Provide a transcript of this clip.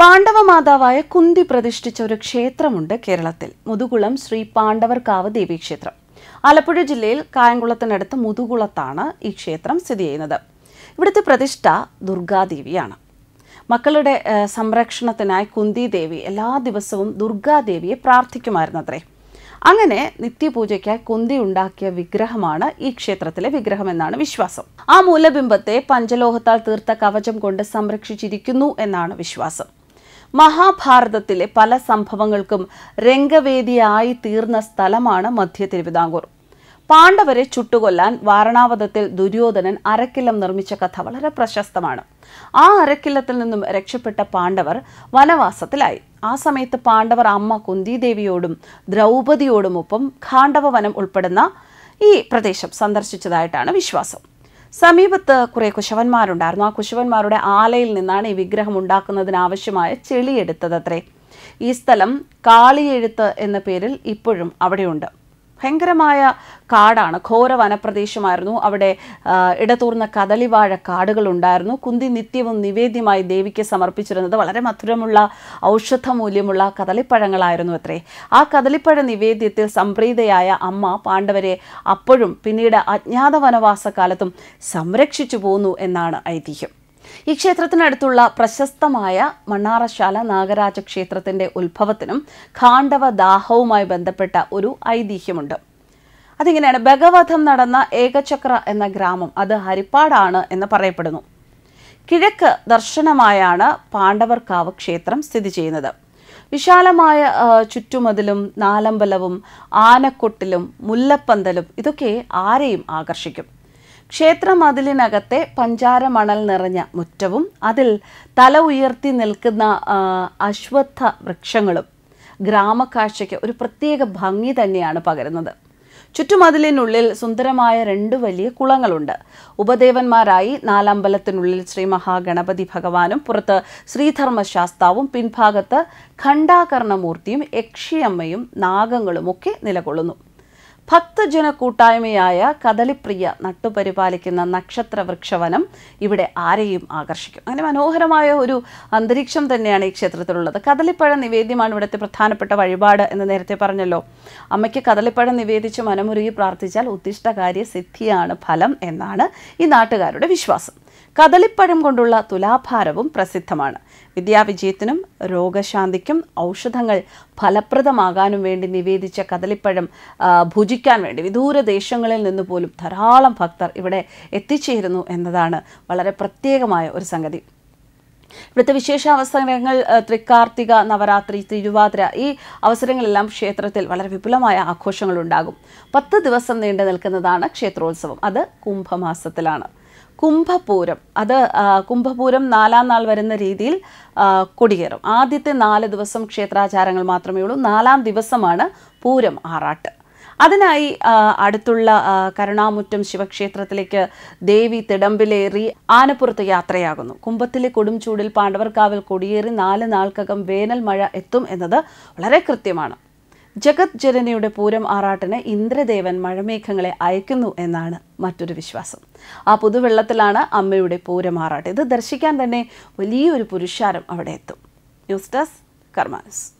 പാണ്ഡവ മാതാവായ കുന്തി പ്രതിഷ്ഠിച്ച ഒരു ക്ഷേത്രമുണ്ട് കേരളത്തിൽ മുതുകുളം ശ്രീ പാണ്ഡവർക്കാവ് ക്ഷേത്രം ആലപ്പുഴ ജില്ലയിൽ കായംകുളത്തിനടുത്ത് മുതുകുളത്താണ് ഈ ക്ഷേത്രം സ്ഥിതി ചെയ്യുന്നത് ഇവിടുത്തെ പ്രതിഷ്ഠ ദുർഗാദേവിയാണ് മക്കളുടെ സംരക്ഷണത്തിനായി കുന്തി ദേവി എല്ലാ ദിവസവും ദുർഗാദേവിയെ പ്രാർത്ഥിക്കുമായിരുന്നത്രേ അങ്ങനെ നിത്യപൂജയ്ക്കായി കുന്തി ഉണ്ടാക്കിയ വിഗ്രഹമാണ് ഈ ക്ഷേത്രത്തിലെ വിഗ്രഹം എന്നാണ് വിശ്വാസം ആ മൂലബിംബത്തെ പഞ്ചലോഹത്താൽ തീർത്ത കവചം കൊണ്ട് സംരക്ഷിച്ചിരിക്കുന്നു എന്നാണ് വിശ്വാസം മഹാഭാരതത്തിലെ പല സംഭവങ്ങൾക്കും രംഗവേദിയായി തീർന്ന സ്ഥലമാണ് മധ്യ തിരുവിതാംകൂർ പാണ്ഡവരെ ചുട്ടുകൊല്ലാൻ വാരണാവതത്തിൽ ദുര്യോധനൻ അരക്കില്ലം നിർമ്മിച്ച കഥ വളരെ പ്രശസ്തമാണ് ആ അരക്കില്ലത്തിൽ നിന്നും രക്ഷപ്പെട്ട പാണ്ഡവർ വനവാസത്തിലായി ആ സമയത്ത് പാണ്ഡവർ അമ്മ കുന്തിദേവിയോടും ദ്രൗപതിയോടുമൊപ്പം ഖാണ്ഡവ വനം ഉൾപ്പെടുന്ന ഈ പ്രദേശം സന്ദർശിച്ചതായിട്ടാണ് വിശ്വാസം സമീപത്ത് കുറേ കുശവന്മാരുണ്ടായിരുന്നു ആ കുശവന്മാരുടെ ആലയിൽ നിന്നാണ് ഈ വിഗ്രഹം ഉണ്ടാക്കുന്നതിനാവശ്യമായ അത്രേ ഈ സ്ഥലം കാളിയെഴുത്ത് എന്ന പേരിൽ ഇപ്പോഴും അവിടെയുണ്ട് ഭയങ്കരമായ കാടാണ് ഘോര വനപ്രദേശമായിരുന്നു അവിടെ ഇടതൂർന്ന കദളിവാഴ കാടുകളുണ്ടായിരുന്നു കുന്തി നിത്യവും നിവേദ്യമായി ദേവിക്ക് സമർപ്പിച്ചിരുന്നത് വളരെ മധുരമുള്ള ഔഷധ മൂല്യമുള്ള കദളിപ്പഴങ്ങളായിരുന്നു അത്രേ ആ കദളിപ്പഴ നിവേദ്യത്തിൽ സംപ്രീതയായ അമ്മ പാണ്ഡവരെ അപ്പോഴും പിന്നീട് അജ്ഞാത വനവാസ കാലത്തും സംരക്ഷിച്ചു പോന്നു എന്നാണ് ഐതിഹ്യം ഈ ക്ഷേത്രത്തിനടുത്തുള്ള പ്രശസ്തമായ മണ്ണാറശാല നാഗരാജ ക്ഷേത്രത്തിന്റെ ഉത്ഭവത്തിനും ഖാണ്ഡവ ദാഹവുമായി ബന്ധപ്പെട്ട ഒരു ഐതിഹ്യമുണ്ട് അതിങ്ങനെയാണ് ബഗവധം നടന്ന ഏകചക്ര എന്ന ഗ്രാമം അത് ഹരിപ്പാടാണ് എന്ന് പറയപ്പെടുന്നു കിഴക്ക് ദർശനമായാണ് പാണ്ഡവർക്കാവ് ക്ഷേത്രം സ്ഥിതി ചെയ്യുന്നത് വിശാലമായ ചുറ്റുമതിലും നാലമ്പലവും ആനക്കൊട്ടിലും മുല്ലപ്പന്തലും ഇതൊക്കെ ആരെയും ആകർഷിക്കും ക്ഷേത്രമതിലിനകത്തെ പഞ്ചാര മണൽ നിറഞ്ഞ മുറ്റവും അതിൽ തല ഉയർത്തി നിൽക്കുന്ന അശ്വത്ഥ വൃക്ഷങ്ങളും ഗ്രാമക്കാഴ്ചയ്ക്ക് ഒരു പ്രത്യേക ഭംഗി തന്നെയാണ് പകരുന്നത് ചുറ്റുമതിലിനുള്ളിൽ സുന്ദരമായ രണ്ട് വലിയ കുളങ്ങളുണ്ട് ഉപദേവന്മാരായി നാലമ്പലത്തിനുള്ളിൽ ശ്രീ മഹാഗണപതി ഭഗവാനും പുറത്ത് ശ്രീധർമ്മശാസ്താവും പിൻഭാഗത്ത് ഖണ്ഡാകർണമൂർത്തിയും യക്ഷിയമ്മയും നാഗങ്ങളും ഒക്കെ നിലകൊള്ളുന്നു ഭക്തജന കൂട്ടായ്മയായ കദളിപ്രിയ നട്ടുപരിപാലിക്കുന്ന നക്ഷത്ര വൃക്ഷവനം ഇവിടെ ആരെയും ആകർഷിക്കും അങ്ങനെ മനോഹരമായ ഒരു അന്തരീക്ഷം തന്നെയാണ് ഈ ക്ഷേത്രത്തിലുള്ളത് കദളിപ്പഴ നിവേദ്യമാണ് ഇവിടുത്തെ പ്രധാനപ്പെട്ട വഴിപാട് എന്ന് നേരത്തെ പറഞ്ഞല്ലോ അമ്മയ്ക്ക് കദളിപ്പഴം നിവേദിച്ച് മനമുരുകി പ്രാർത്ഥിച്ചാൽ ഉദ്ദിഷ്ടകാര്യ സിദ്ധിയാണ് ഫലം എന്നാണ് ഈ നാട്ടുകാരുടെ വിശ്വാസം കദളിപ്പഴം കൊണ്ടുള്ള തുലാഭാരവും പ്രസിദ്ധമാണ് വിദ്യാവിജയത്തിനും രോഗശാന്തിക്കും ഔഷധങ്ങൾ ഫലപ്രദമാകാനും വേണ്ടി നിവേദിച്ച കദളിപ്പഴം ഭുജിക്കാൻ വേണ്ടി വിദൂര ദേശങ്ങളിൽ നിന്ന് പോലും ധാരാളം ഭക്തർ ഇവിടെ എത്തിച്ചേരുന്നു എന്നതാണ് വളരെ പ്രത്യേകമായ ഒരു സംഗതി ഇവിടുത്തെ വിശേഷ അവസരങ്ങൾ തൃക്കാർത്തിക നവരാത്രി തിരുവാതിര ഈ അവസരങ്ങളെല്ലാം ക്ഷേത്രത്തിൽ വളരെ വിപുലമായ ആഘോഷങ്ങളുണ്ടാകും പത്ത് ദിവസം നീണ്ടു നിൽക്കുന്നതാണ് ക്ഷേത്രോത്സവം അത് കുംഭമാസത്തിലാണ് കുംഭപൂരം അത് കുംഭപൂരം നാലാം നാൾ വരുന്ന രീതിയിൽ കൊടിയേറും ആദ്യത്തെ നാല് ദിവസം ക്ഷേത്രാചാരങ്ങൾ മാത്രമേ ഉള്ളൂ നാലാം ദിവസമാണ് പൂരം ആറാട്ട് അതിനായി അടുത്തുള്ള കരുണാമുറ്റം ശിവക്ഷേത്രത്തിലേക്ക് ദേവി തിടമ്പിലേറി ആനപ്പുറത്ത് യാത്രയാകുന്നു കുംഭത്തിലെ കൊടുംചൂടിൽ പാണ്ഡവർക്കാവിൽ കൊടിയേറി നാല് നാൾക്കകം വേനൽ മഴ എത്തും എന്നത് വളരെ കൃത്യമാണ് ജഗത് ജനനയുടെ പൂരം ആറാട്ടിന് ഇന്ദ്രദേവൻ മഴമേഘങ്ങളെ അയക്കുന്നു എന്നാണ് മറ്റൊരു വിശ്വാസം ആ പുതുവെള്ളത്തിലാണ് അമ്മയുടെ പൂരം ആറാട്ട് ഇത് ദർശിക്കാൻ തന്നെ വലിയൊരു പുരുഷാരം അവിടെ എത്തും ന്യൂസ് ഡെസ്ക് കർമാനസ്